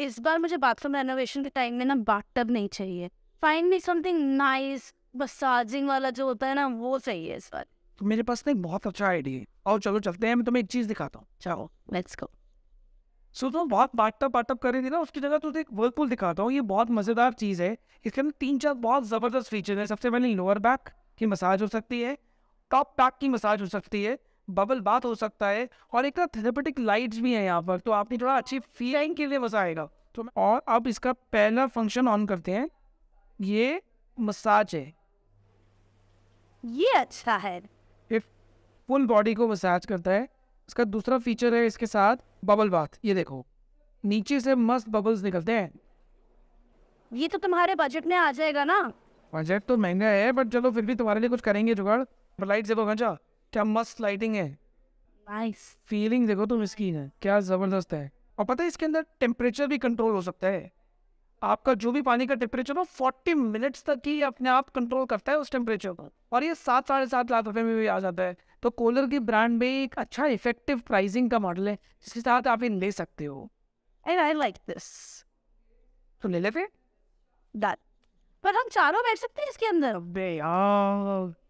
इस बार मुझे bathroom renovation के टाइम में ना बाथ टब नहीं चाहिए find me something nice massaging वाला जो होता है ना वो चाहिए इस बार तो मेरे पास ना एक बहुत अच्छा आइडिया है और चलो चलते हैं मैं तुम्हें एक चीज़ दिखाता हूँ चलो लेट्स गो सो तुम बहुत बाट बाटअप बाट कर रही थी ना उसकी जगह तुझे एक वर्लपूल दिखाता हूँ ये बहुत मज़ेदार चीज़ है इसके अंदर तीन चार बहुत ज़बरदस्त फीचर है सबसे पहले लोअर बैक की मसाज हो सकती है टॉप बैक की मसाज हो सकती है बबल बात हो सकता है और एक ना थेरेपेटिक लाइट्स भी है यहाँ पर तो आपने थोड़ा अच्छी फीलिंग के लिए मजा आएगा तो और अब इसका पहला फंक्शन ऑन करते हैं ये मसाज है ये अच्छा है ये फुल बॉडी को मसाज करता है इसका दूसरा फीचर है इसके साथ बबल बात ये देखो नीचे से मस्त बबल्स निकलते हैं ये तो तुम्हारे बजट में आ जाएगा ना बजट तो महंगा है बट चलो फिर भी तुम्हारे लिए कुछ करेंगे जुगाड़ लाइट देखो गंजा क्या मस्त लाइटिंग है नाइस फीलिंग देखो तुम इसकी है क्या ज़बरदस्त है और पता है इसके अंदर टेम्परेचर भी कंट्रोल हो सकता है आपका जो भी पानी का टेम्परेचर हो 40 मिनट्स तक ही अपने आप कंट्रोल करता है उस टेम्परेचर पर और ये सात साढ़े सात लाख रुपए में भी आ जाता है तो कूलर की ब्रांड में एक अच्छा इफेक्टिव प्राइसिंग का मॉडल है जिसके साथ आप ये ले सकते हो एंड आई लाइक दिस तो ले ले फिर पर हम चारों बैठ सकते हैं इसके अंदर अबे यार